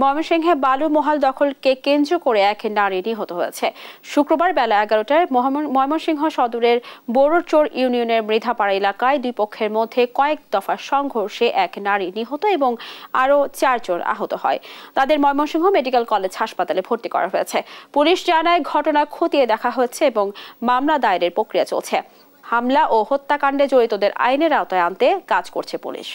ময়মনসিংহে বালু মহাল দখলকে কেন্দ্র করে এক নারী নিহত হয়েছে শুক্রবার বেলা এগারোটায় ময়মনসিংহ সদরের বড়চোর ইউনিয়নের মৃধাপাড়া এলাকায় দুই পক্ষের মধ্যে কয়েক দফা সংঘর্ষে এক নারী নিহত এবং আরও চারজন আহত হয় তাদের ময়মনসিংহ মেডিকেল কলেজ হাসপাতালে ভর্তি করা হয়েছে পুলিশ জানায় ঘটনা খতিয়ে দেখা হয়েছে এবং মামলা দায়েরের প্রক্রিয়া চলছে হামলা ও হত্যাকাণ্ডে জড়িতদের আইনের আওতায় আনতে কাজ করছে পুলিশ